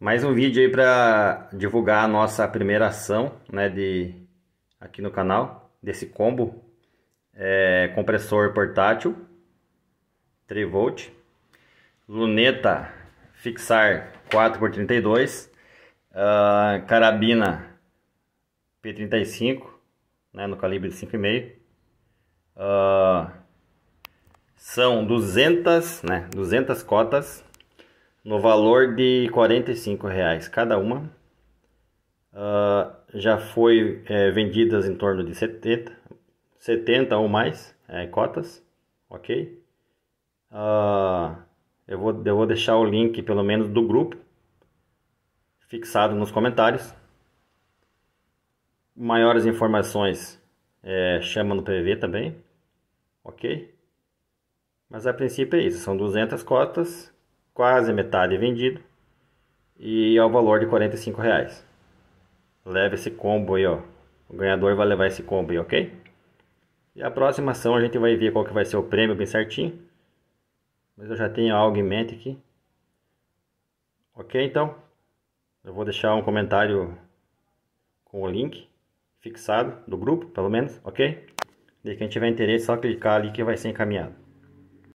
Mais um vídeo aí para divulgar a nossa primeira ação, né, de aqui no canal, desse combo é, compressor portátil 3V, luneta fixar 4x32, uh, ah, carabina P35, né, no calibre de 5,5. Uh, ah, são 200, né, 200 cotas no valor de R$ reais cada uma. Uh, já foi é, vendidas em torno de 70, 70 ou mais é, cotas, ok? Uh, eu, vou, eu vou deixar o link, pelo menos do grupo, fixado nos comentários. Maiores informações é, chama no PV também, ok? Mas a princípio é isso, são 200 cotas quase metade vendido e ao é valor de 45 reais. Leve esse combo aí, ó. O ganhador vai levar esse combo aí, ok? E a próxima ação a gente vai ver qual que vai ser o prêmio bem certinho. Mas eu já tenho algo em mente aqui. Ok, então. Eu vou deixar um comentário com o link fixado do grupo, pelo menos, ok? E quem tiver interesse, só clicar ali que vai ser encaminhado.